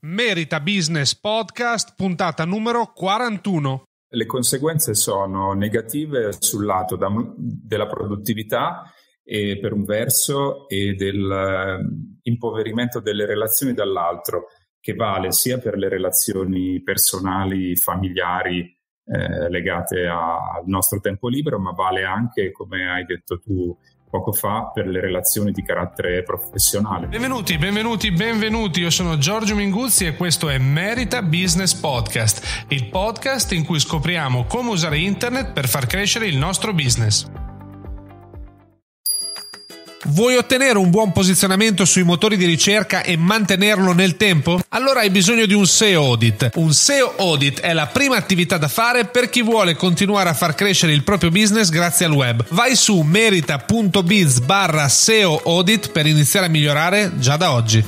Merita Business Podcast, puntata numero 41. Le conseguenze sono negative sul lato da, della produttività e, per un verso e dell'impoverimento eh, delle relazioni dall'altro, che vale sia per le relazioni personali, familiari, eh, legate a, al nostro tempo libero, ma vale anche, come hai detto tu, poco fa per le relazioni di carattere professionale. Benvenuti, benvenuti, benvenuti. Io sono Giorgio Minguzzi e questo è Merita Business Podcast, il podcast in cui scopriamo come usare internet per far crescere il nostro business. Vuoi ottenere un buon posizionamento sui motori di ricerca e mantenerlo nel tempo? Allora hai bisogno di un SEO audit. Un SEO audit è la prima attività da fare per chi vuole continuare a far crescere il proprio business grazie al web. Vai su merita.biz barra SEO audit per iniziare a migliorare già da oggi.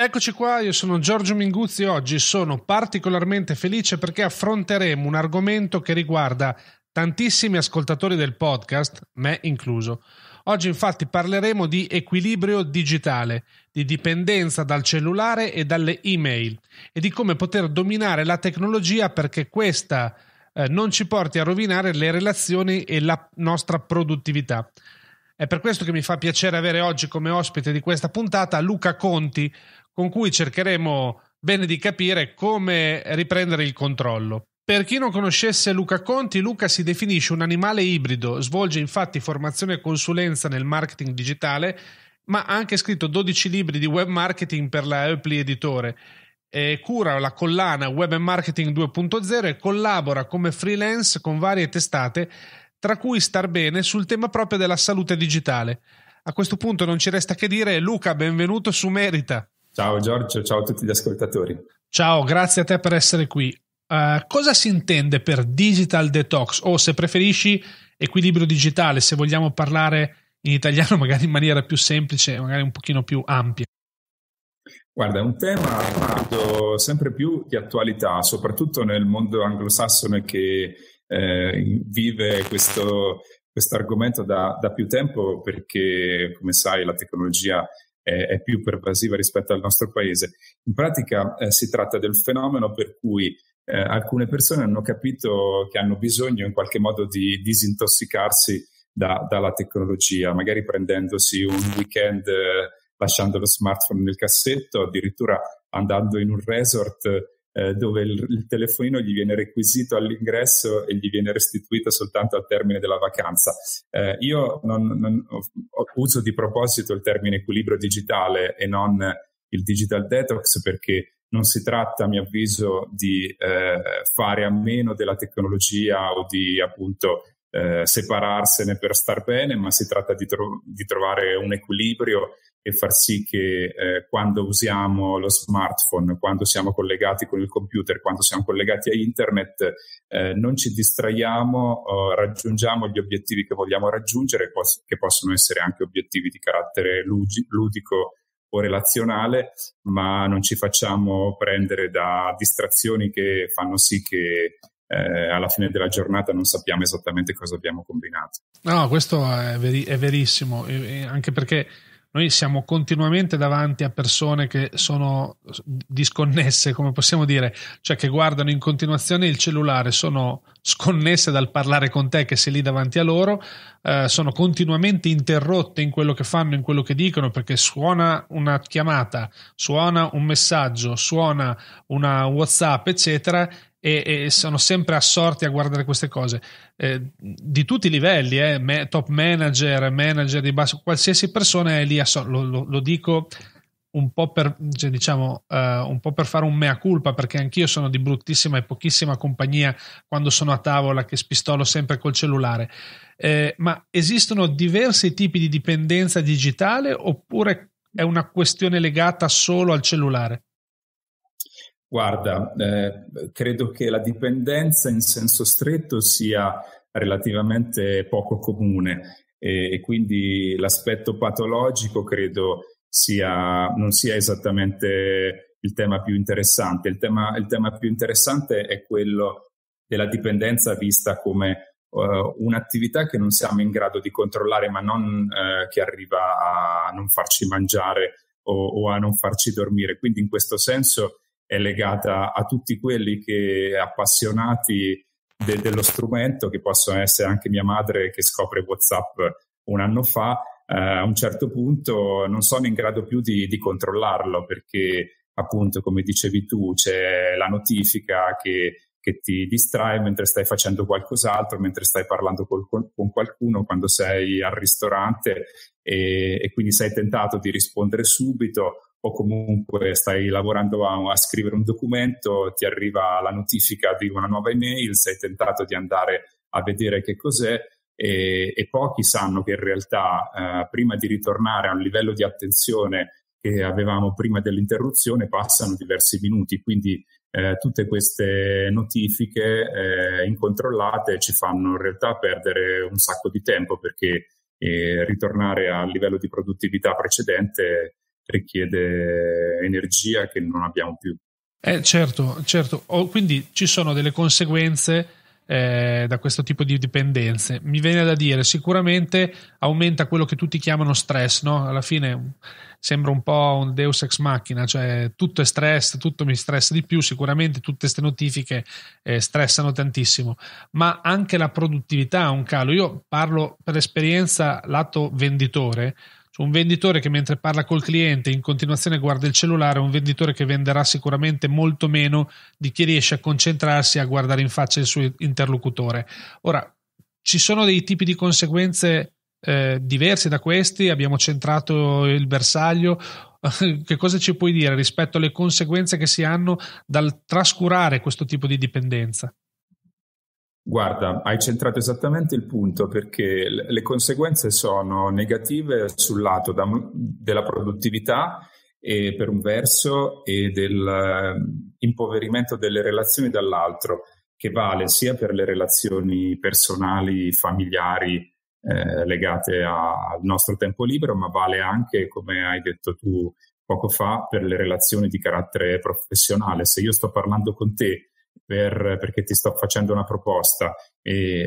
Eccoci qua, io sono Giorgio Minguzzi e oggi sono particolarmente felice perché affronteremo un argomento che riguarda tantissimi ascoltatori del podcast, me incluso. Oggi infatti parleremo di equilibrio digitale, di dipendenza dal cellulare e dalle email e di come poter dominare la tecnologia perché questa eh, non ci porti a rovinare le relazioni e la nostra produttività. È per questo che mi fa piacere avere oggi come ospite di questa puntata Luca Conti, con cui cercheremo bene di capire come riprendere il controllo. Per chi non conoscesse Luca Conti, Luca si definisce un animale ibrido, svolge infatti formazione e consulenza nel marketing digitale, ma ha anche scritto 12 libri di web marketing per la Apple Editore. E cura la collana Web Marketing 2.0 e collabora come freelance con varie testate, tra cui Star Bene sul tema proprio della salute digitale. A questo punto non ci resta che dire Luca, benvenuto su Merita. Ciao Giorgio, ciao a tutti gli ascoltatori. Ciao, grazie a te per essere qui. Uh, cosa si intende per digital detox o se preferisci equilibrio digitale, se vogliamo parlare in italiano magari in maniera più semplice, magari un pochino più ampia? Guarda, è un tema sempre più di attualità, soprattutto nel mondo anglosassone che eh, vive questo, argomento da, da, più tempo perché, come sai, la tecnologia è, è più pervasiva rispetto al nostro paese. In pratica eh, si tratta del fenomeno per cui eh, alcune persone hanno capito che hanno bisogno in qualche modo di disintossicarsi da, dalla tecnologia, magari prendendosi un weekend eh, lasciando lo smartphone nel cassetto, addirittura andando in un resort eh, dove il, il, telefonino gli viene requisito all'ingresso e gli viene restituito soltanto al termine della vacanza. Eh, io non, non, uso di proposito il termine equilibrio digitale e non il digital detox perché non si tratta, a mio avviso, di eh, fare a meno della tecnologia o di appunto eh, separarsene per star bene, ma si tratta di, tro- di trovare un equilibrio e far sì che eh, quando usiamo lo smartphone, quando siamo collegati con il computer, quando siamo collegati a internet, eh, non ci distraiamo, eh, raggiungiamo gli obiettivi che vogliamo raggiungere, pos- che possono essere anche obiettivi di carattere ludi- ludico o relazionale, ma non ci facciamo prendere da distrazioni che fanno sì che eh, alla fine della giornata non sappiamo esattamente cosa abbiamo combinato. No, questo è, veri- è verissimo, e- anche perché noi siamo continuamente davanti a persone che sono disconnesse, come possiamo dire, cioè che guardano in continuazione il cellulare, sono sconnesse dal parlare con te che sei lì davanti a loro, eh, sono continuamente interrotte in quello che fanno, in quello che dicono, perché suona una chiamata, suona un messaggio, suona una WhatsApp, eccetera, e, e, sono sempre assorti a guardare queste cose eh, di tutti i livelli, eh, me, top manager, manager di basso, qualsiasi persona è lì, assor- lo, lo, lo, dico un po' per, cioè, diciamo, uh, un po' per fare un mea culpa perché anch'io sono di bruttissima e pochissima compagnia quando sono a tavola che spistolo sempre col cellulare. Eh, ma esistono diversi tipi di dipendenza digitale oppure è una questione legata solo al cellulare? Guarda, eh, credo che la dipendenza in senso stretto sia relativamente poco comune e, e quindi l'aspetto patologico credo sia, non sia esattamente il tema più interessante. Il tema, il tema più interessante è quello della dipendenza vista come uh, un'attività che non siamo in grado di controllare, ma non uh, che arriva a non farci mangiare o, o a non farci dormire. Quindi in questo senso è legata a tutti quelli che appassionati de, dello strumento, che possono essere anche mia madre che scopre WhatsApp un anno fa, eh, a un certo punto non sono in grado più di, di controllarlo perché appunto come dicevi tu c'è la notifica che che ti distrae mentre stai facendo qualcos'altro, mentre stai parlando col, con qualcuno, quando sei al ristorante e, e, quindi sei tentato di rispondere subito o comunque stai lavorando a, a, scrivere un documento, ti arriva la notifica di una nuova email, sei tentato di andare a vedere che cos'è e, e pochi sanno che in realtà eh, prima di ritornare a un livello di attenzione che avevamo prima dell'interruzione passano diversi minuti, quindi eh, tutte queste notifiche eh, incontrollate ci fanno in realtà perdere un sacco di tempo perché eh, ritornare al livello di produttività precedente richiede energia che non abbiamo più. Eh, certo, certo. Oh, quindi ci sono delle conseguenze eh, da questo tipo di dipendenze. Mi viene da dire, sicuramente aumenta quello che tutti chiamano stress, no? Alla fine sembra un po' un deus ex machina, cioè tutto è stress, tutto mi stressa di più, sicuramente tutte queste notifiche eh, stressano tantissimo, ma anche la produttività ha un calo. Io parlo per esperienza lato venditore, un venditore che mentre parla col cliente in continuazione guarda il cellulare è un venditore che venderà sicuramente molto meno di chi riesce a concentrarsi a guardare in faccia il suo interlocutore. Ora, ci sono dei tipi di conseguenze eh, diversi da questi? Abbiamo centrato il bersaglio? che cosa ci puoi dire rispetto alle conseguenze che si hanno dal trascurare questo tipo di dipendenza? Guarda, hai centrato esattamente il punto perché le conseguenze sono negative sul lato da, della produttività e per un verso e dell'impoverimento eh, um, delle relazioni dall'altro, che vale sia per le relazioni personali, familiari eh, legate a, al nostro tempo libero, ma vale anche, come hai detto tu poco fa, per le relazioni di carattere professionale. Se io sto parlando con te per, perché ti sto facendo una proposta e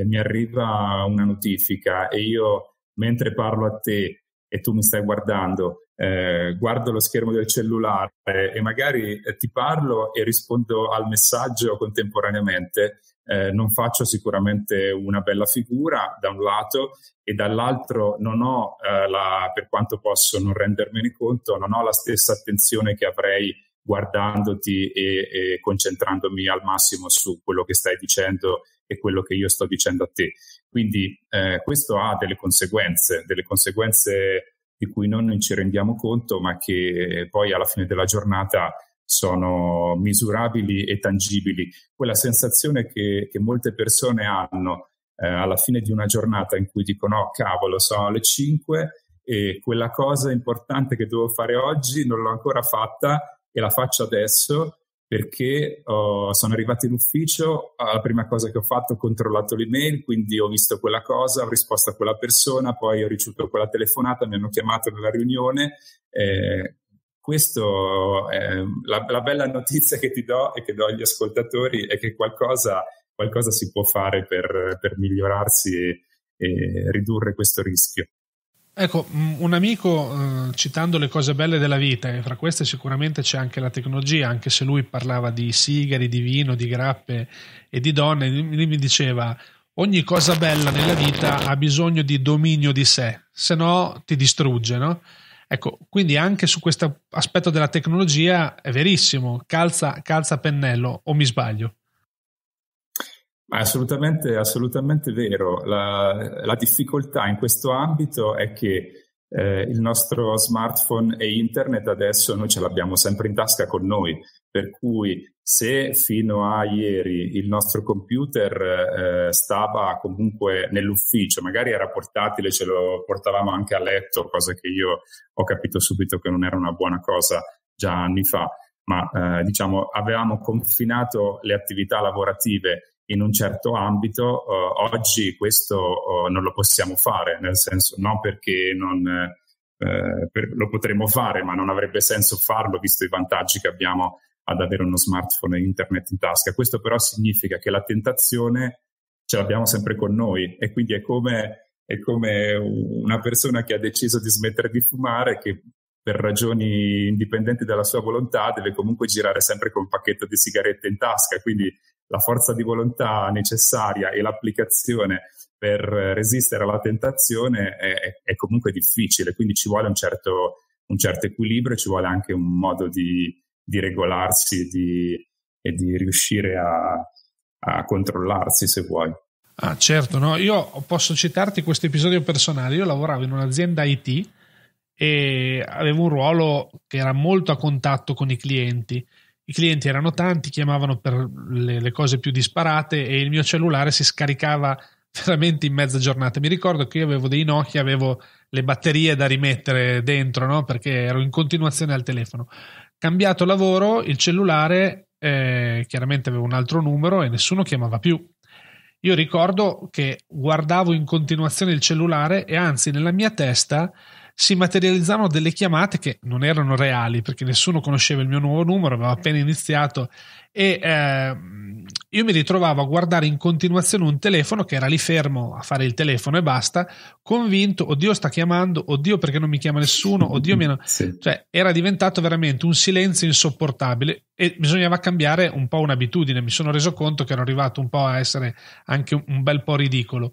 eh, mi arriva una notifica e io mentre parlo a te e tu mi stai guardando, eh, guardo lo schermo del cellulare e magari eh, ti parlo e rispondo al messaggio contemporaneamente, eh, non faccio sicuramente una bella figura da un lato e dall'altro non ho, eh, la, per quanto posso non rendermene conto, non ho la stessa attenzione che avrei guardandoti e, e concentrandomi al massimo su quello che stai dicendo e quello che io sto dicendo a te. Quindi eh, questo ha delle conseguenze, delle conseguenze di cui non ci rendiamo conto, ma che poi alla fine della giornata sono misurabili e tangibili. Quella sensazione che, che molte persone hanno eh, alla fine di una giornata in cui dicono: oh, cavolo, sono le 5 e quella cosa importante che devo fare oggi non l'ho ancora fatta e la faccio adesso perché oh, sono arrivato in ufficio, la prima cosa che ho fatto ho controllato l'email, quindi ho visto quella cosa, ho risposto a quella persona, poi ho ricevuto quella telefonata, mi hanno chiamato nella riunione. Eh, questa è la, la, bella notizia che ti do e che do agli ascoltatori è che qualcosa, qualcosa si può fare per, per migliorarsi e, e ridurre questo rischio. Ecco, un amico eh, citando le cose belle della vita, e fra queste sicuramente c'è anche la tecnologia, anche se lui parlava di sigari, di vino, di grappe e di donne, mi diceva ogni cosa bella nella vita ha bisogno di dominio di sé, se no ti distrugge, no? Ecco, quindi anche su questo aspetto della tecnologia è verissimo, calza, calza pennello o mi sbaglio? Assolutamente, assolutamente vero. La, la, difficoltà in questo ambito è che eh, il nostro smartphone e internet adesso noi ce l'abbiamo sempre in tasca con noi, per cui se fino a ieri il nostro computer eh, stava comunque nell'ufficio, magari era portatile, ce lo portavamo anche a letto, cosa che io ho capito subito che non era una buona cosa già anni fa, ma eh, diciamo avevamo confinato le attività lavorative in un certo ambito, eh, oggi questo eh, non lo possiamo fare, nel senso non perché non, eh, per, lo potremmo fare, ma non avrebbe senso farlo visto i vantaggi che abbiamo ad avere uno smartphone e internet in tasca. Questo però significa che la tentazione ce l'abbiamo sempre con noi e quindi è come, è come una persona che ha deciso di smettere di fumare che per ragioni indipendenti dalla sua volontà deve comunque girare sempre con un pacchetto di sigarette in tasca, quindi la forza di volontà necessaria e l'applicazione per resistere alla tentazione è, è comunque difficile, quindi ci vuole un certo, un certo, equilibrio, ci vuole anche un modo di, di regolarsi di, e di riuscire a, a controllarsi se vuoi. Ah, certo, no? io posso citarti questo episodio personale. Io lavoravo in un'azienda IT e avevo un ruolo che era molto a contatto con i clienti i clienti erano tanti, chiamavano per le, le, cose più disparate e il mio cellulare si scaricava veramente in mezza giornata. Mi ricordo che io avevo dei Nokia, avevo le batterie da rimettere dentro, no? perché ero in continuazione al telefono. Cambiato lavoro, il cellulare eh, chiaramente aveva un altro numero e nessuno chiamava più. Io ricordo che guardavo in continuazione il cellulare e anzi nella mia testa si materializzavano delle chiamate che non erano reali perché nessuno conosceva il mio nuovo numero, avevo appena iniziato e eh, io mi ritrovavo a guardare in continuazione un telefono che era lì fermo a fare il telefono e basta, convinto, oddio sta chiamando, oddio perché non mi chiama nessuno, oddio mi hanno... Sì. Cioè era diventato veramente un silenzio insopportabile e bisognava cambiare un po' un'abitudine, mi sono reso conto che ero arrivato un po' a essere anche un bel po' ridicolo.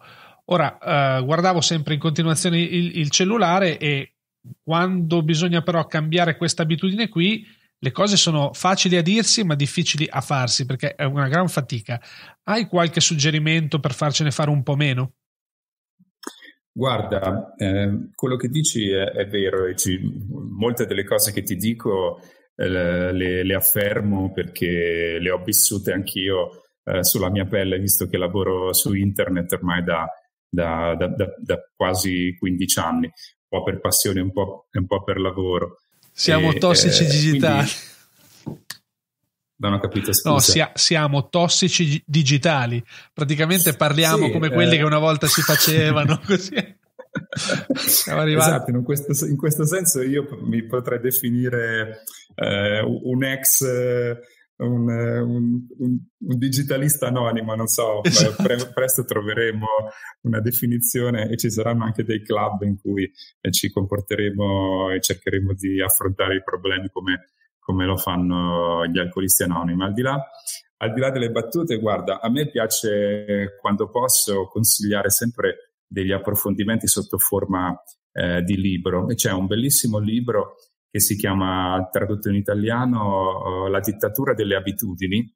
Ora, eh, guardavo sempre in continuazione il, il, cellulare e quando bisogna però cambiare questa abitudine qui, le cose sono facili a dirsi ma difficili a farsi perché è una gran fatica. Hai qualche suggerimento per farcene fare un po' meno? Guarda, eh, quello che dici è, è vero e ci, molte delle cose che ti dico eh, le, le, affermo perché le ho vissute anch'io eh, sulla mia pelle, visto che lavoro su internet ormai da da, da, da, da quasi 15 anni, un po' per passione, un po', un po per lavoro. Siamo e, tossici eh, digitali. Quindi... Non ho capito. Scusa. No, sia, siamo tossici digitali. Praticamente parliamo sì, come eh... quelli che una volta si facevano. così. Esatto, in questo, in questo, senso io mi potrei definire eh, un ex un, un, un, digitalista anonimo, non so, esatto. pre- presto troveremo una definizione e ci saranno anche dei club in cui eh, ci comporteremo e cercheremo di affrontare i problemi come, come lo fanno gli alcolisti anonimi. Al di, là, al di là delle battute, guarda, a me piace quando posso consigliare sempre degli approfondimenti sotto forma eh, di libro e c'è un bellissimo libro che si chiama, tradotto in italiano, eh, La dittatura delle abitudini,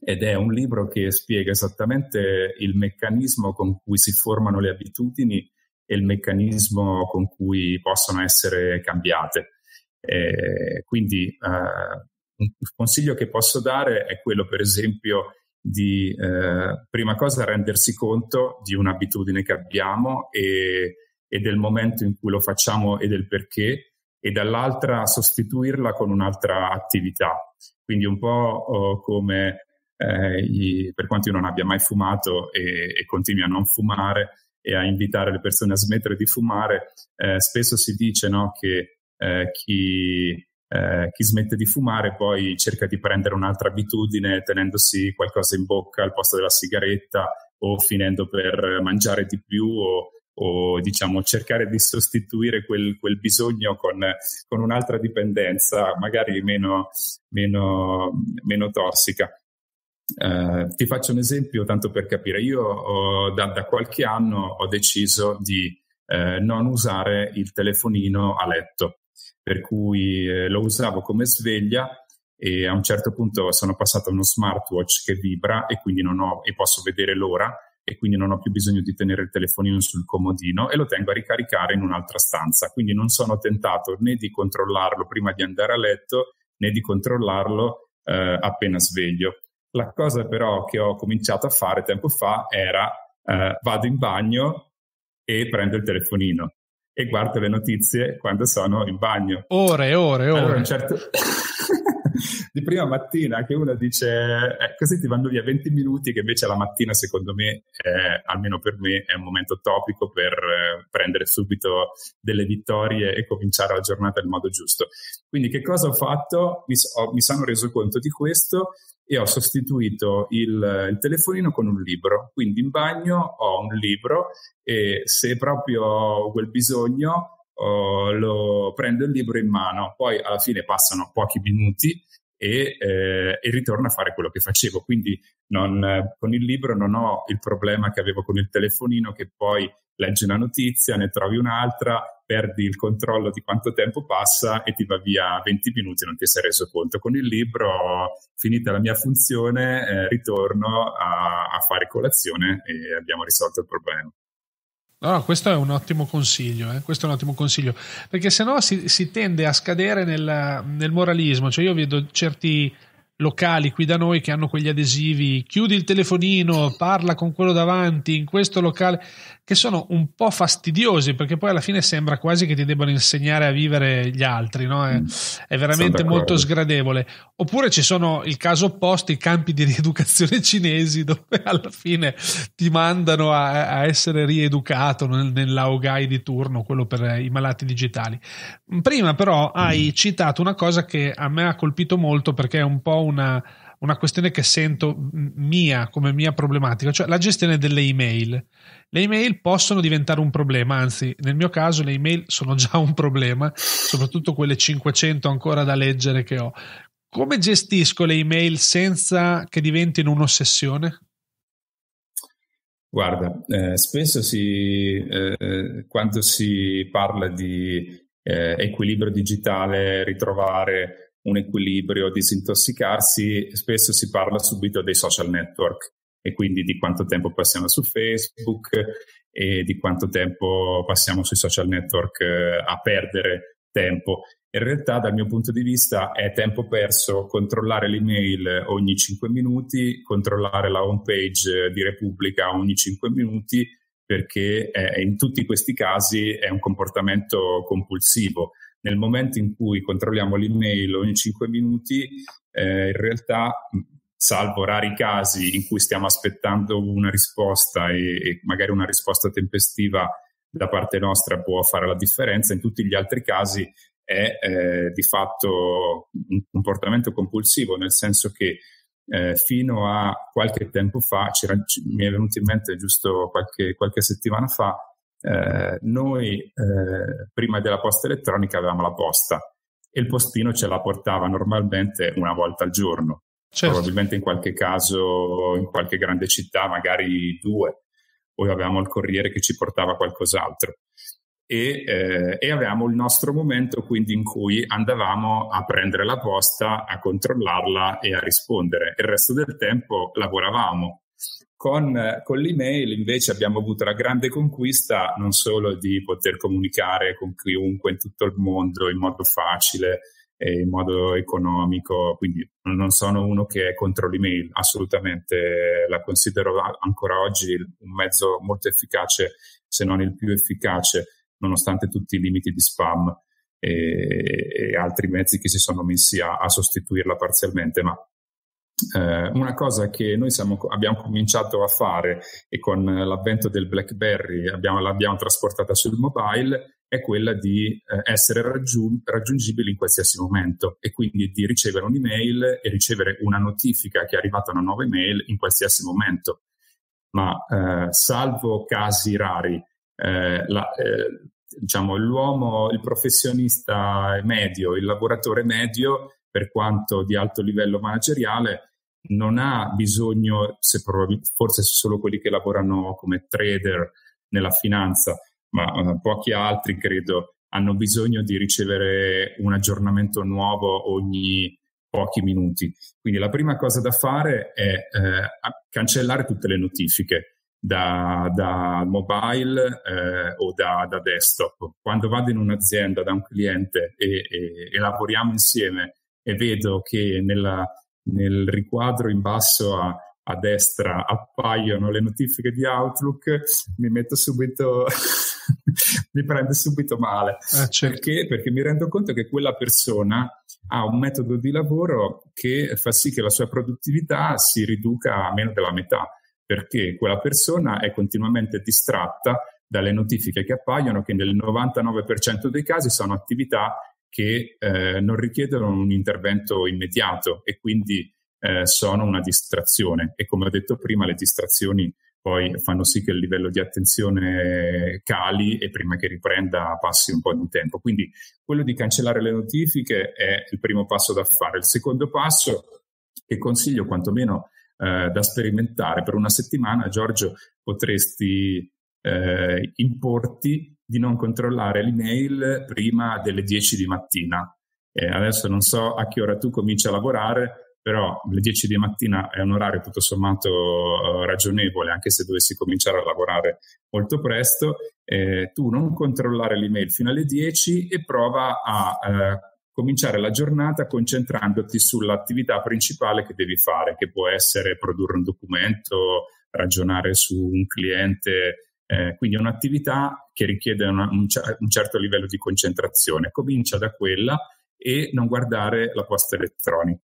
ed è un libro che spiega esattamente il meccanismo con cui si formano le abitudini e il meccanismo con cui possono essere cambiate. Eh, quindi eh, un consiglio che posso dare è quello, per esempio, di eh, prima cosa rendersi conto di un'abitudine che abbiamo e, e, del momento in cui lo facciamo e del perché, e dall'altra sostituirla con un'altra attività. Quindi un po' oh, come eh, i, per quanto io non abbia mai fumato e, e, continui a non fumare e a invitare le persone a smettere di fumare, eh, spesso si dice no, che eh, chi, eh, chi, smette di fumare poi cerca di prendere un'altra abitudine tenendosi qualcosa in bocca al posto della sigaretta o finendo per mangiare di più o o diciamo cercare di sostituire quel, quel bisogno con, con, un'altra dipendenza, magari meno, meno, meno tossica. Eh, ti faccio un esempio tanto per capire. Io ho, da, da, qualche anno ho deciso di eh, non usare il telefonino a letto, per cui eh, lo usavo come sveglia e a un certo punto sono passato a uno smartwatch che vibra e quindi non ho e posso vedere l'ora e quindi non ho più bisogno di tenere il telefonino sul comodino e lo tengo a ricaricare in un'altra stanza. Quindi non sono tentato né di controllarlo prima di andare a letto né di controllarlo eh, appena sveglio. La cosa però che ho cominciato a fare tempo fa era eh, vado in bagno e prendo il telefonino e guardo le notizie quando sono in bagno. Ore, ore, ore. Allora, un certo... di prima mattina che uno dice eh, così ti vanno via 20 minuti che invece la mattina secondo me eh, almeno per me è un momento topico per eh, prendere subito delle vittorie e cominciare la giornata nel modo giusto quindi che cosa ho fatto? Mi, so, mi sono reso conto di questo e ho sostituito il, il, telefonino con un libro. Quindi in bagno ho un libro e se proprio ho quel bisogno oh, lo, prendo il libro in mano, poi alla fine passano pochi minuti e, eh, e ritorno a fare quello che facevo. Quindi non, con il libro non ho il problema che avevo con il telefonino che poi leggi una notizia, ne trovi un'altra perdi il controllo di quanto tempo passa e ti va via 20 minuti e non ti sei reso conto. Con il libro, finita la mia funzione, eh, ritorno a, a fare colazione e abbiamo risolto il problema. No, no, questo è un ottimo consiglio, eh? questo è un ottimo consiglio, perché sennò si, si tende a scadere nel, nel moralismo, cioè io vedo certi, locali qui da noi che hanno quegli adesivi, chiudi il telefonino, parla con quello davanti in questo locale, che sono un po' fastidiosi perché poi alla fine sembra quasi che ti debbano insegnare a vivere gli altri, no? è, mm. è, veramente molto sgradevole. Oppure ci sono il caso opposto, i campi di rieducazione cinesi dove alla fine ti mandano a, a essere rieducato nel, nell'Aogai di turno, quello per i malati digitali. Prima però hai mm. citato una cosa che a me ha colpito molto perché è un po' una, una questione che sento mia come mia problematica, cioè la gestione delle email. Le email possono diventare un problema, anzi nel mio caso le email sono già un problema, soprattutto quelle 500 ancora da leggere che ho. Come gestisco le email senza che diventino un'ossessione? Guarda, eh, spesso si, eh, quando si parla di eh, equilibrio digitale, ritrovare un equilibrio, disintossicarsi, spesso si parla subito dei social network e quindi di quanto tempo passiamo su Facebook e di quanto tempo passiamo sui social network eh, a perdere tempo. In realtà, dal mio punto di vista, è tempo perso controllare l'email ogni 5 minuti, controllare la home page eh, di Repubblica ogni 5 minuti, perché eh, in tutti questi casi è un comportamento compulsivo nel momento in cui controlliamo l'email ogni 5 minuti, eh, in realtà, salvo rari casi in cui stiamo aspettando una risposta e, e magari una risposta tempestiva da parte nostra può fare la differenza, in tutti gli altri casi è eh, di fatto un comportamento compulsivo, nel senso che eh, fino a qualche tempo fa, mi è venuto in mente giusto qualche, qualche settimana fa, eh, noi eh, prima della posta elettronica avevamo la posta e il postino ce la portava normalmente una volta al giorno, certo. probabilmente in qualche caso in qualche grande città magari due, poi avevamo il corriere che ci portava qualcos'altro. E, eh, e, avevamo il nostro momento quindi in cui andavamo a prendere la posta, a controllarla e a rispondere. Il resto del tempo lavoravamo con, con, l'email invece abbiamo avuto la grande conquista non solo di poter comunicare con chiunque in tutto il mondo in modo facile e in modo economico, quindi non sono uno che è contro l'email, assolutamente la considero ancora oggi un mezzo molto efficace, se non il più efficace, nonostante tutti i limiti di spam e, e altri mezzi che si sono messi a, a sostituirla parzialmente, ma eh, una cosa che noi siamo, abbiamo cominciato a fare e con l'avvento del BlackBerry abbiamo, l'abbiamo trasportata sul mobile è quella di eh, essere raggiung- raggiungibili in qualsiasi momento e quindi di ricevere un'email e ricevere una notifica che è arrivata una nuova email in qualsiasi momento. Ma eh, salvo casi rari, eh, la, eh, diciamo, l'uomo, il professionista medio, il lavoratore medio, per quanto di alto livello manageriale, non ha bisogno, se forse solo quelli che lavorano come trader nella finanza, ma eh, pochi altri credo hanno bisogno di ricevere un aggiornamento nuovo ogni pochi minuti. Quindi la prima cosa da fare è eh, cancellare tutte le notifiche da, da mobile eh, o da, da, desktop. Quando vado in un'azienda da un cliente e, e, e lavoriamo insieme e vedo che nella, nel riquadro in basso a, a destra appaiono le notifiche di Outlook, mi metto subito, mi prende subito male. Ah, certo. perché? Perché mi rendo conto che quella persona ha un metodo di lavoro che fa sì che la sua produttività si riduca a meno della metà, perché quella persona è continuamente distratta dalle notifiche che appaiono, che nel 99% dei casi sono attività che eh, non richiedono un intervento immediato e quindi eh, sono una distrazione e come ho detto prima le distrazioni poi fanno sì che il livello di attenzione cali e prima che riprenda passi un po' di tempo. Quindi quello di cancellare le notifiche è il primo passo da fare. Il secondo passo che consiglio quantomeno eh, da sperimentare per una settimana, Giorgio, potresti eh, importi di non controllare l'email prima delle 10 di mattina. Eh, adesso non so a che ora tu cominci a lavorare, però le 10 di mattina è un orario tutto sommato eh, ragionevole, anche se dovessi cominciare a lavorare molto presto. Eh, tu non controllare l'email fino alle 10 e prova a eh, cominciare la giornata concentrandoti sull'attività principale che devi fare, che può essere produrre un documento, ragionare su un cliente, eh, quindi è un'attività che richiede una, un, un, certo livello di concentrazione. Comincia da quella e non guardare la posta elettronica.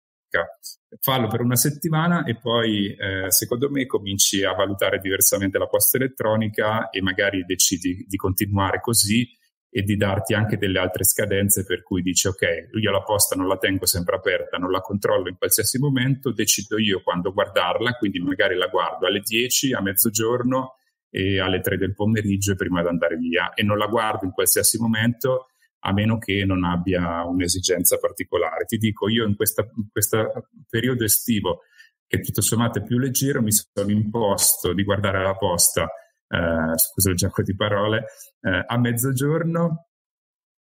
Fallo per una settimana e poi, eh, secondo me, cominci a valutare diversamente la posta elettronica e magari decidi di continuare così e di darti anche delle altre scadenze per cui dici ok, io la posta non la tengo sempre aperta, non la controllo in qualsiasi momento, decido io quando guardarla, quindi magari la guardo alle 10, a mezzogiorno e alle 3 del pomeriggio prima di andare via e non la guardo in qualsiasi momento a meno che non abbia un'esigenza particolare. Ti dico, io in questo periodo estivo, che tutto sommato è più leggero, mi sono imposto di guardare la posta, eh, scusa il gioco di parole, eh, a mezzogiorno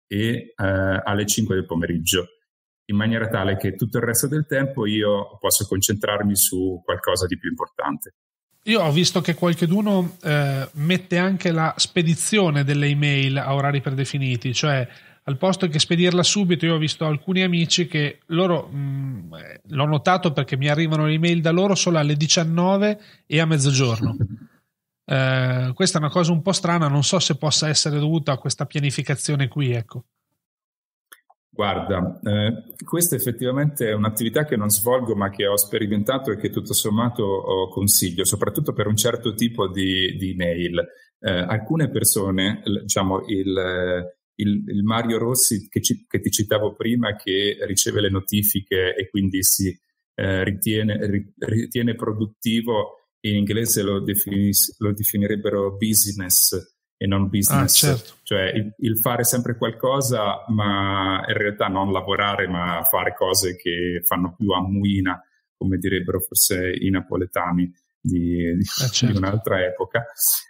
e eh, alle 5 del pomeriggio, in maniera tale che tutto il resto del tempo io posso concentrarmi su qualcosa di più importante. Io ho visto che qualcheduno eh, mette anche la spedizione delle email a orari predefiniti, cioè al posto che spedirla subito, io ho visto alcuni amici che loro mh, mm, eh, l'ho notato perché mi arrivano le email da loro solo alle 19 e a mezzogiorno. Eh, questa è una cosa un po' strana, non so se possa essere dovuta a questa pianificazione qui, ecco. Guarda, eh, questa effettivamente è un'attività che non svolgo ma che ho sperimentato e che tutto sommato consiglio, soprattutto per un certo tipo di, di email. Eh, alcune persone, diciamo il, il, il Mario Rossi che, ci, che, ti citavo prima, che riceve le notifiche e quindi si eh, ritiene, ri, ritiene, produttivo, in inglese lo, definis, lo definirebbero business e non business. Ah, certo. Cioè il, il, fare sempre qualcosa, ma in realtà non lavorare, ma fare cose che fanno più a muina, come direbbero forse i napoletani di, ah, certo. di un'altra epoca.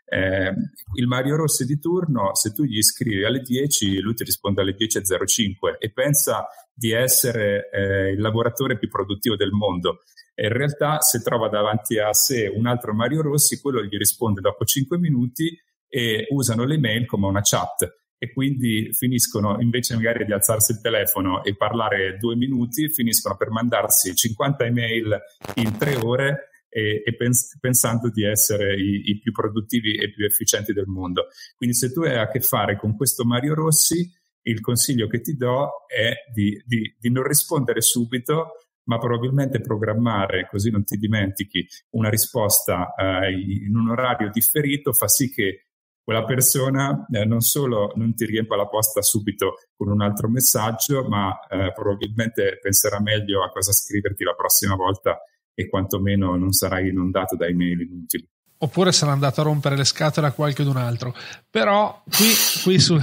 Eh, il Mario Rossi di turno, se tu gli scrivi alle 10, lui ti risponde alle 10.05 e pensa di essere eh, il lavoratore più produttivo del mondo. E in realtà, se trova davanti a sé un altro Mario Rossi, quello gli risponde dopo 5 minuti e usano le mail come una chat e quindi finiscono invece magari di alzarsi il telefono e parlare due minuti, finiscono per mandarsi 50 email in tre ore e, e pens- pensando di essere i, i più produttivi e più efficienti del mondo. Quindi se tu hai a che fare con questo Mario Rossi, il consiglio che ti do è di, di, di, non rispondere subito, ma probabilmente programmare, così non ti dimentichi, una risposta eh, in un orario differito fa sì che quella persona eh, non solo non ti riempie la posta subito con un altro messaggio, ma eh, probabilmente penserà meglio a cosa scriverti la prossima volta e quantomeno non sarai inondato da email inutili. Oppure sarà andato a rompere le scatole a qualche d'un altro. Però qui, qui su...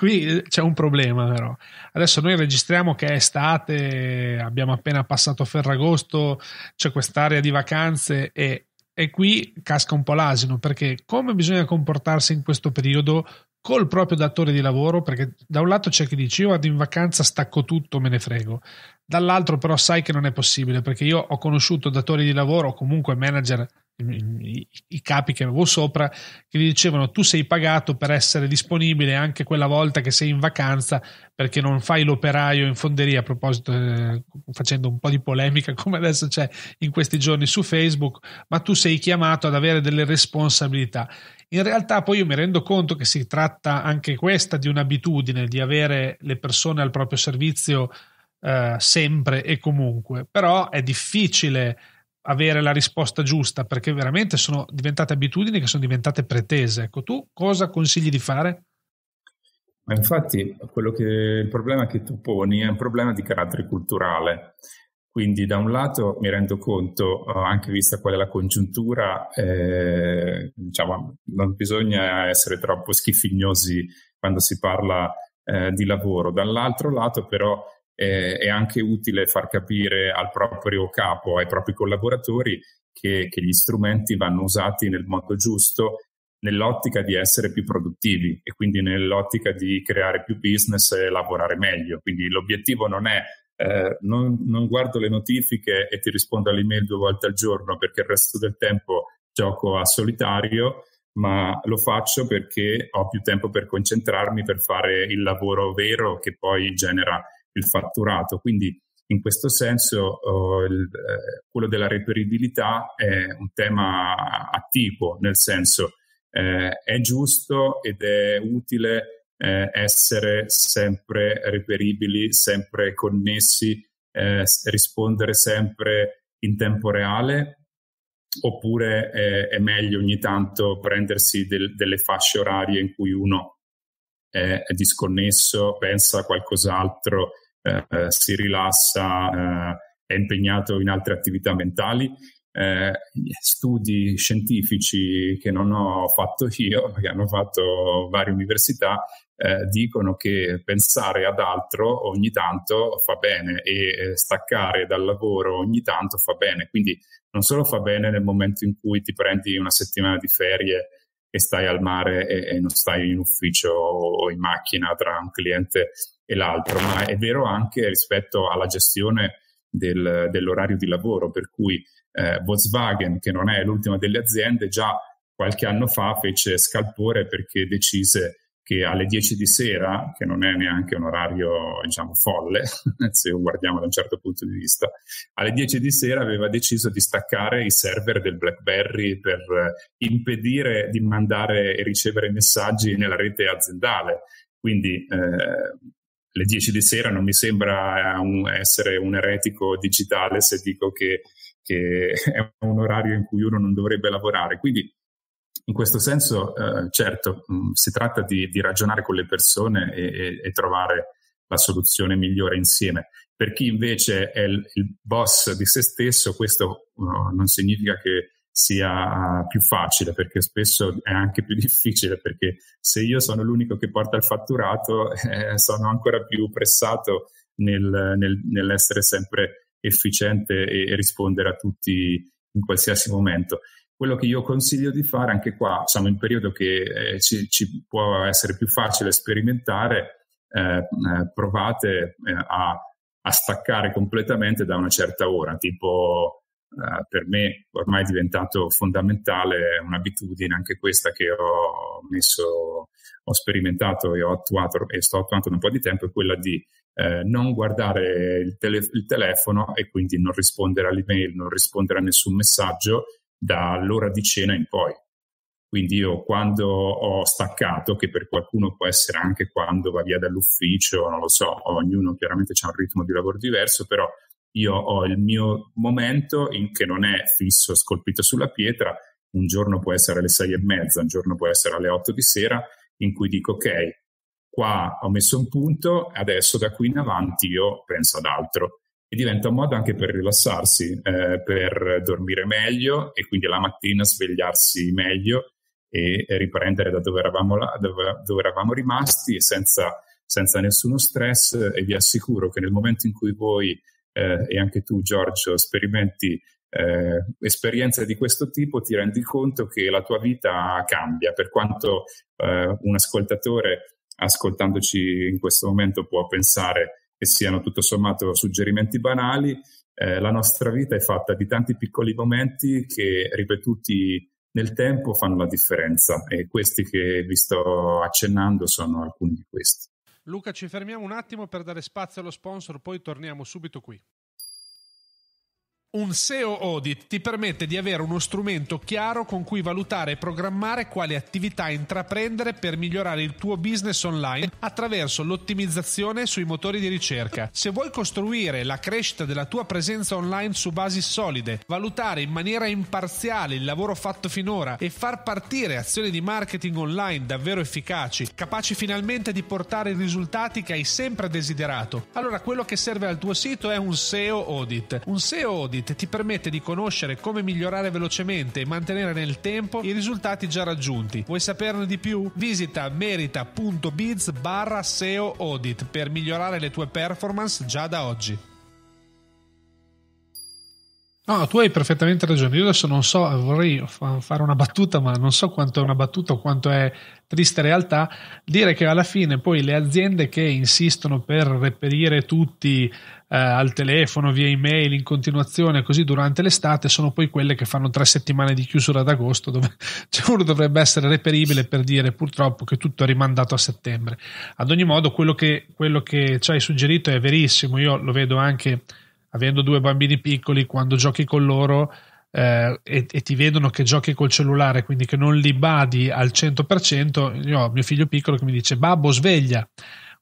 qui c'è un problema però adesso noi registriamo che è estate abbiamo appena passato Ferragosto c'è quest'area di vacanze e e qui casca un po' l'asino, perché come bisogna comportarsi in questo periodo col proprio datore di lavoro, perché da un lato c'è chi dice io vado in vacanza, stacco tutto, me ne frego, dall'altro però sai che non è possibile, perché io ho conosciuto datori di lavoro o comunque manager i, capi che avevo sopra che gli dicevano tu sei pagato per essere disponibile anche quella volta che sei in vacanza perché non fai l'operaio in fonderia a proposito eh, facendo un po' di polemica come adesso c'è in questi giorni su Facebook ma tu sei chiamato ad avere delle responsabilità in realtà poi io mi rendo conto che si tratta anche questa di un'abitudine di avere le persone al proprio servizio eh, sempre e comunque però è difficile avere la risposta giusta perché veramente sono diventate abitudini che sono diventate pretese. Ecco, tu cosa consigli di fare? Ma infatti, che, il problema che tu poni è un problema di carattere culturale. Quindi, da un lato, mi rendo conto, eh, anche vista qual è la congiuntura, eh, diciamo, non bisogna essere troppo schifignosi quando si parla eh, di lavoro. Dall'altro lato, però, eh, è anche utile far capire al proprio capo, ai propri collaboratori, che, che gli strumenti vanno usati nel modo giusto nell'ottica di essere più produttivi e quindi nell'ottica di creare più business e lavorare meglio. Quindi l'obiettivo non è eh, non, non, guardo le notifiche e ti rispondo all'email due volte al giorno perché il resto del tempo gioco a solitario, ma lo faccio perché ho più tempo per concentrarmi, per fare il lavoro vero che poi genera il fatturato. Quindi in questo senso oh, il, eh, quello della reperibilità è un tema attivo, nel senso eh, è giusto ed è utile eh, essere sempre reperibili, sempre connessi, eh, rispondere sempre in tempo reale oppure è meglio ogni tanto prendersi del, delle fasce orarie in cui uno è, è disconnesso, pensa a qualcos'altro, eh, si rilassa, eh, è impegnato in altre attività mentali. Eh, studi scientifici che non ho fatto io, che hanno fatto varie università, eh, dicono che pensare ad altro ogni tanto fa bene e eh, staccare dal lavoro ogni tanto fa bene. Quindi non solo fa bene nel momento in cui ti prendi una settimana di ferie e stai al mare e, e non stai in ufficio o in macchina tra un cliente e l'altro, ma è vero anche rispetto alla gestione del, dell'orario di lavoro, per cui eh, Volkswagen, che non è l'ultima delle aziende, già qualche anno fa fece scalpore perché decise che alle 10 di sera, che non è neanche un orario diciamo, folle, se lo guardiamo da un certo punto di vista, alle 10 di sera aveva deciso di staccare i server del BlackBerry per eh, impedire di mandare e ricevere messaggi nella rete aziendale. Quindi eh, alle 10 di sera non mi sembra eh, un, essere un eretico digitale se dico che, che è un orario in cui uno non dovrebbe lavorare. Quindi in questo senso, eh, certo, mh, mm, si tratta di, di, ragionare con le persone e, e, e, trovare la soluzione migliore insieme. Per chi invece è il, il boss di se stesso, questo uh, non significa che sia più facile perché spesso è anche più difficile perché se io sono l'unico che porta il fatturato eh, sono ancora più pressato nel, nel, nell'essere sempre efficiente e, e rispondere a tutti in qualsiasi momento. Quello che io consiglio di fare, anche qua siamo in un periodo che eh, ci, ci, può essere più facile sperimentare, eh, eh provate eh, a, a, staccare completamente da una certa ora, tipo eh, per me ormai è diventato fondamentale un'abitudine, anche questa che ho messo, ho sperimentato e ho attuato e sto attuando da un po' di tempo, è quella di eh, non guardare il, tele- il, telefono e quindi non rispondere all'email, non rispondere a nessun messaggio dall'ora di cena in poi. Quindi io quando ho staccato, che per qualcuno può essere anche quando va via dall'ufficio, non lo so, ognuno chiaramente ha un ritmo di lavoro diverso, però io ho il mio momento in che non è fisso, scolpito sulla pietra, un giorno può essere alle sei e mezza, un giorno può essere alle otto di sera, in cui dico ok, qua ho messo un punto, adesso da qui in avanti io penso ad altro e diventa un modo anche per rilassarsi, eh, per dormire meglio e quindi la mattina svegliarsi meglio e riprendere da dove eravamo, là, dove, dove eravamo rimasti senza, senza, nessuno stress e vi assicuro che nel momento in cui voi eh, e anche tu Giorgio sperimenti eh, esperienze di questo tipo ti rendi conto che la tua vita cambia per quanto eh, un ascoltatore ascoltandoci in questo momento può pensare e siano tutto sommato suggerimenti banali, eh, la nostra vita è fatta di tanti piccoli momenti che ripetuti nel tempo fanno la differenza e questi che vi sto accennando sono alcuni di questi. Luca, ci fermiamo un attimo per dare spazio allo sponsor, poi torniamo subito qui. Un SEO audit ti permette di avere uno strumento chiaro con cui valutare e programmare quali attività intraprendere per migliorare il tuo business online attraverso l'ottimizzazione sui motori di ricerca. Se vuoi costruire la crescita della tua presenza online su basi solide, valutare in maniera imparziale il lavoro fatto finora e far partire azioni di marketing online davvero efficaci, capaci finalmente di portare i risultati che hai sempre desiderato, allora quello che serve al tuo sito è un SEO audit. Un SEO audit Audit ti permette di conoscere come migliorare velocemente e mantenere nel tempo i risultati già raggiunti. Vuoi saperne di più? Visita merita.biz barra SEO Audit per migliorare le tue performance già da oggi. No, tu hai perfettamente ragione. Io adesso non so, vorrei fare una battuta, ma non so quanto è una battuta o quanto è triste realtà. Dire che alla fine poi le aziende che insistono per reperire tutti eh, al telefono, via email, in continuazione, così durante l'estate, sono poi quelle che fanno tre settimane di chiusura ad agosto, dove cioè uno dovrebbe essere reperibile per dire purtroppo che tutto è rimandato a settembre. Ad ogni modo, quello che, quello che ci hai suggerito è verissimo. Io lo vedo anche avendo due bambini piccoli, quando giochi con loro eh, e, e, ti vedono che giochi col cellulare, quindi che non li badi al 100%, io ho mio figlio piccolo che mi dice babbo sveglia,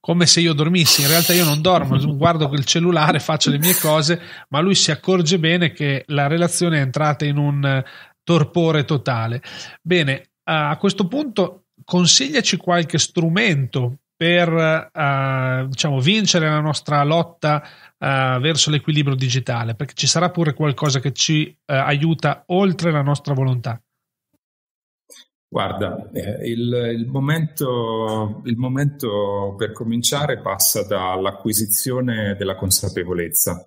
come se io dormissi, in realtà io non dormo, guardo il cellulare, faccio le mie cose, ma lui si accorge bene che la relazione è entrata in un eh, torpore totale. Bene, a questo punto consigliaci qualche strumento per eh, diciamo, vincere la nostra lotta uh, verso l'equilibrio digitale, perché ci sarà pure qualcosa che ci uh, aiuta oltre la nostra volontà. Guarda, eh, il, il, momento, il momento per cominciare passa dall'acquisizione della consapevolezza.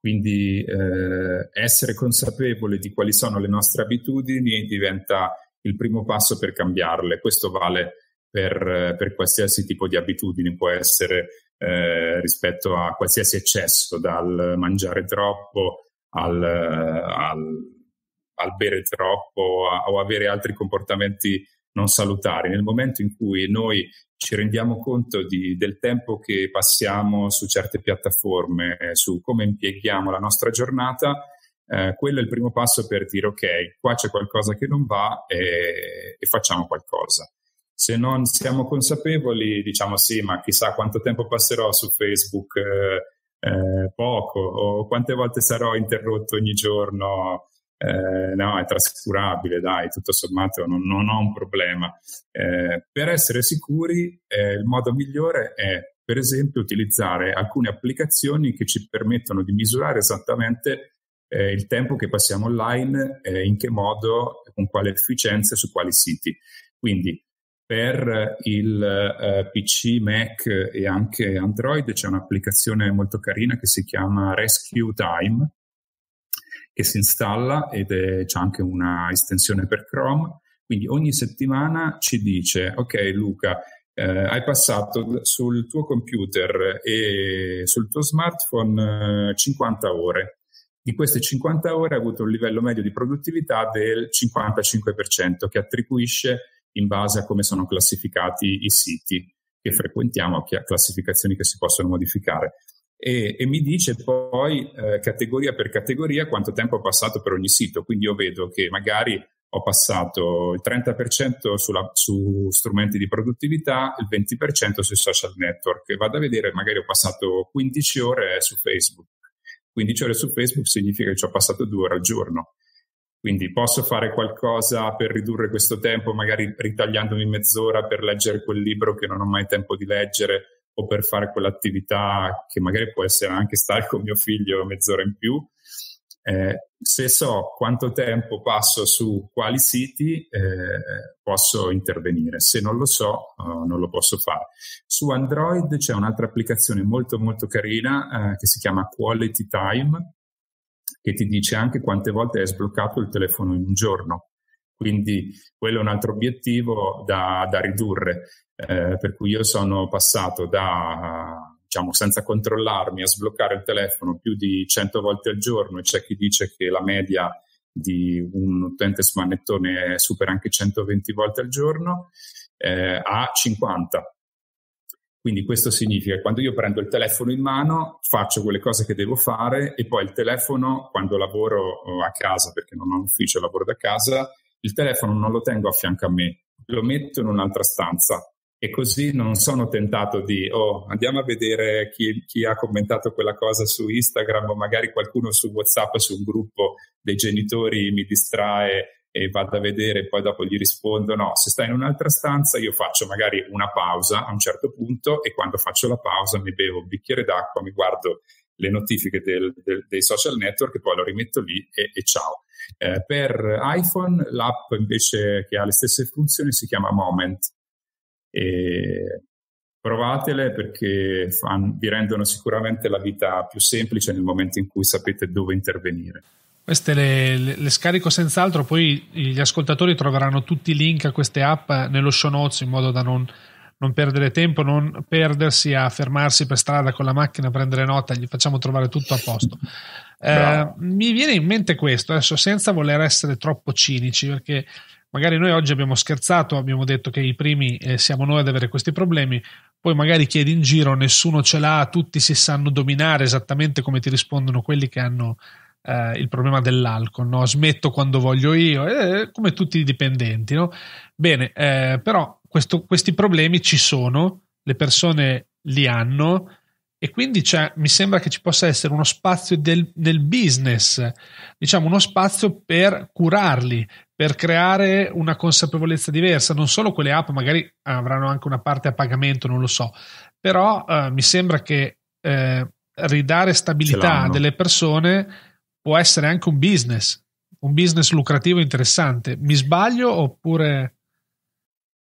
Quindi eh, essere consapevoli di quali sono le nostre abitudini diventa il primo passo per cambiarle. Questo vale per, per qualsiasi tipo di abitudini, può essere eh, rispetto a qualsiasi eccesso, dal mangiare troppo al, al, al bere troppo a, o avere altri comportamenti non salutari. Nel momento in cui noi ci rendiamo conto di, del tempo che passiamo su certe piattaforme, eh, su come impieghiamo la nostra giornata, eh, quello è il primo passo per dire ok, qua c'è qualcosa che non va e, eh, e facciamo qualcosa se non siamo consapevoli diciamo sì ma chissà quanto tempo passerò su Facebook eh, eh, poco o quante volte sarò interrotto ogni giorno eh, no è trascurabile dai tutto sommato non, non ho un problema eh, per essere sicuri eh, il modo migliore è per esempio utilizzare alcune applicazioni che ci permettono di misurare esattamente eh, il tempo che passiamo online, eh, in che modo, con quale efficienza su quali siti. Quindi per il uh, eh, PC, Mac e anche Android c'è un'applicazione molto carina che si chiama Rescue Time, che si installa ed è, c'è anche una estensione per Chrome. Quindi ogni settimana ci dice, ok Luca, eh, hai passato sul tuo computer e sul tuo smartphone eh, 50 ore. Di queste 50 ore hai avuto un livello medio di produttività del 55%, che attribuisce in base a come sono classificati i siti che frequentiamo, ha classificazioni che si possono modificare. E, e mi dice poi eh, categoria per categoria quanto tempo ho passato per ogni sito, quindi io vedo che magari ho passato il 30% sulla, su strumenti di produttività, il 20% sui social network. Vado a vedere, magari ho passato 15 ore su Facebook. 15 ore su Facebook significa che ci ho passato due ore al giorno. Quindi posso fare qualcosa per ridurre questo tempo, magari ritagliandomi mezz'ora per leggere quel libro che non ho mai tempo di leggere o per fare quell'attività che magari può essere anche stare con mio figlio mezz'ora in più. Eh, se so quanto tempo passo su quali siti, eh, posso intervenire. Se non lo so, eh, non lo posso fare. Su Android c'è un'altra applicazione molto molto carina eh, che si chiama Quality Time, che ti dice anche quante volte hai sbloccato il telefono in un giorno. Quindi quello è un altro obiettivo da, da ridurre, eh, per cui io sono passato da, diciamo, senza controllarmi a sbloccare il telefono più di 100 volte al giorno e c'è chi dice che la media di un utente smanettone supera anche 120 volte al giorno, eh, a 50. Quindi questo significa che quando io prendo il telefono in mano faccio quelle cose che devo fare e poi il telefono, quando lavoro eh, a casa, perché non ho un ufficio, lavoro da casa, il telefono non lo tengo a fianco a me, lo metto in un'altra stanza e così non sono tentato di, oh, andiamo a vedere chi, chi ha commentato quella cosa su Instagram o magari qualcuno su WhatsApp, su un gruppo dei genitori mi distrae e vado a vedere poi dopo gli rispondo no, se stai in un'altra stanza io faccio magari una pausa a un certo punto e quando faccio la pausa mi bevo un bicchiere d'acqua, mi guardo le notifiche del, del, dei social network poi lo rimetto lì e, e ciao. Eh, per iPhone l'app invece che ha le stesse funzioni si chiama Moment e provatele perché fan, vi rendono sicuramente la vita più semplice nel momento in cui sapete dove intervenire. Queste le, le, le, scarico senz'altro, poi gli ascoltatori troveranno tutti i link a queste app nello show notes in modo da non, non perdere tempo, non perdersi a fermarsi per strada con la macchina a prendere nota, gli facciamo trovare tutto a posto. Eh, mi viene in mente questo, adesso senza voler essere troppo cinici, perché magari noi oggi abbiamo scherzato, abbiamo detto che i primi eh, siamo noi ad avere questi problemi, poi magari chiedi in giro, nessuno ce l'ha, tutti si sanno dominare esattamente come ti rispondono quelli che hanno eh, il problema dell'alcol, no? smetto quando voglio io, eh, come tutti i dipendenti. No? Bene, eh, però questo, questi problemi ci sono, le persone li hanno e quindi mi sembra che ci possa essere uno spazio del, del business, diciamo uno spazio per curarli, per creare una consapevolezza diversa, non solo quelle app magari avranno anche una parte a pagamento, non lo so, però eh, mi sembra che eh, ridare stabilità a delle persone può essere anche un business, un business lucrativo interessante. Mi sbaglio oppure...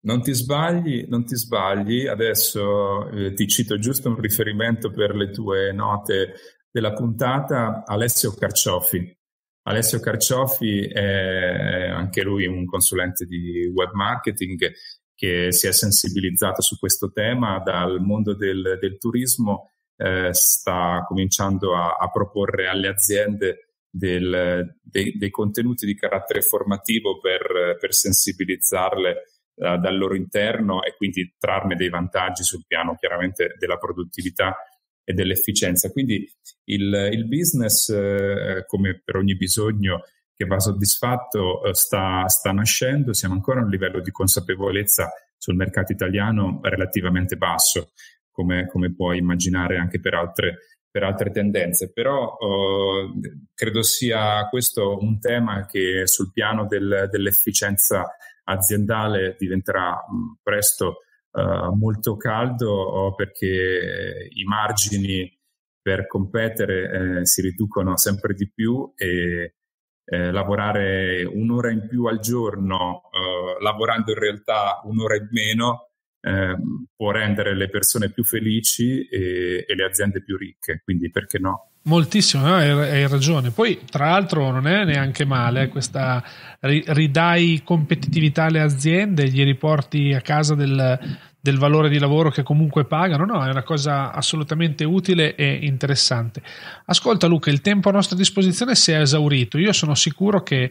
Non ti sbagli, non ti sbagli. Adesso eh, ti cito giusto un riferimento per le tue note della puntata Alessio Carciofi. Alessio Carciofi è anche lui un consulente di web marketing che si è sensibilizzato su questo tema dal mondo del, del turismo, eh, sta cominciando a, a proporre alle aziende del, de, dei contenuti di carattere formativo per, per sensibilizzarle uh, dal loro interno e quindi trarne dei vantaggi sul piano chiaramente della produttività e dell'efficienza. Quindi il, il business, eh, come per ogni bisogno che va soddisfatto, eh, sta, sta nascendo, siamo ancora a un livello di consapevolezza sul mercato italiano relativamente basso. Come, come, puoi immaginare anche per altre per altre tendenze, però eh, credo sia questo un tema che sul piano del, dell'efficienza aziendale diventerà mm, presto eh, molto caldo oh, perché i margini per competere eh, si riducono sempre di più e eh, lavorare un'ora in più al giorno, oh, lavorando in realtà un'ora in meno, Ehm, può rendere le persone più felici e, e, le aziende più ricche, quindi perché no? Moltissimo, no? Hai, hai, ragione. Poi, tra l'altro, non è neanche male questa ridai competitività alle aziende, gli riporti a casa del, del valore di lavoro che comunque pagano. No, è una cosa assolutamente utile e interessante. Ascolta Luca, il tempo a nostra disposizione si è esaurito. Io sono sicuro che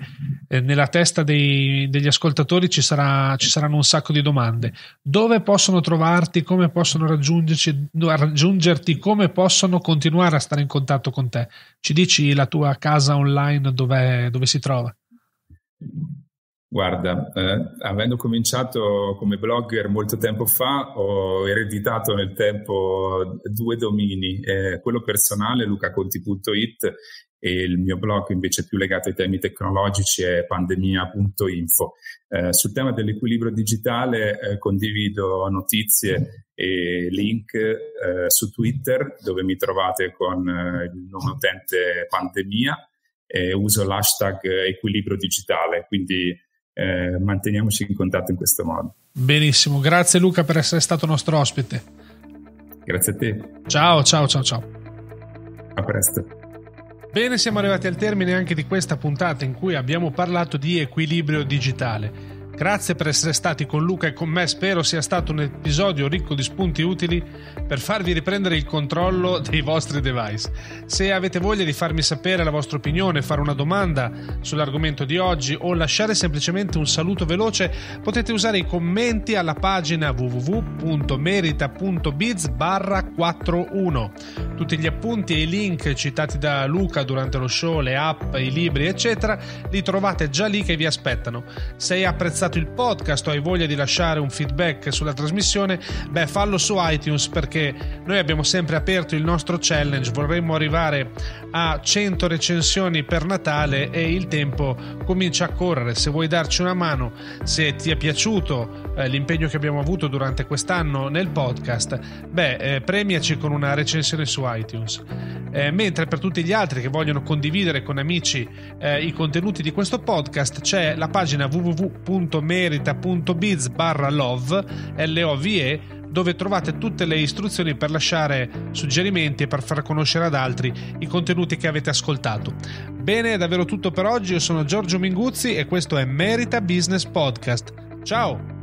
eh, nella testa dei, degli ascoltatori ci, sarà, ci, saranno un sacco di domande. Dove possono trovarti? Come possono raggiungerti? Come possono continuare a stare in contatto con te? Ci dici la tua casa online dove, dove si trova? Guarda, eh, avendo cominciato come blogger molto tempo fa, ho ereditato nel tempo due domini, eh, quello personale lucaconti.it e il mio blog invece più legato ai temi tecnologici è pandemia.info. Eh, sul tema dell'equilibrio digitale eh, condivido notizie e link eh, su Twitter dove mi trovate con eh, il nome utente pandemia e uso l'hashtag equilibrio digitale, quindi eh, manteniamoci in contatto in questo modo. Benissimo, grazie Luca per essere stato nostro ospite. Grazie a te. Ciao, ciao, ciao, ciao. A presto. Bene, siamo arrivati al termine anche di questa puntata in cui abbiamo parlato di equilibrio digitale. Grazie per essere stati con Luca e con me, spero sia stato un episodio ricco di spunti utili per farvi riprendere il controllo dei vostri device. Se avete voglia di farmi sapere la vostra opinione, fare una domanda sull'argomento di oggi o lasciare semplicemente un saluto veloce, potete usare i commenti alla pagina www.merita.biz barra 41. Tutti gli appunti e i link citati da Luca durante lo show, le app, i libri eccetera, li trovate già lì che vi aspettano. Se hai apprezzato ascoltato il podcast o hai voglia di lasciare un feedback sulla trasmissione, beh fallo su iTunes perché noi abbiamo sempre aperto il nostro challenge, vorremmo arrivare a 100 recensioni per Natale e il tempo comincia a correre. Se vuoi darci una mano, se ti è piaciuto eh, l'impegno che abbiamo avuto durante quest'anno nel podcast, beh eh, premiaci con una recensione su iTunes. Eh, mentre per tutti gli altri che vogliono condividere con amici eh, i contenuti di questo podcast c'è la pagina www sito merita.biz barra love, L-O-V-E, dove trovate tutte le istruzioni per lasciare suggerimenti e per far conoscere ad altri i contenuti che avete ascoltato. Bene, è davvero tutto per oggi. Io sono Giorgio Minguzzi e questo è Merita Business Podcast. Ciao!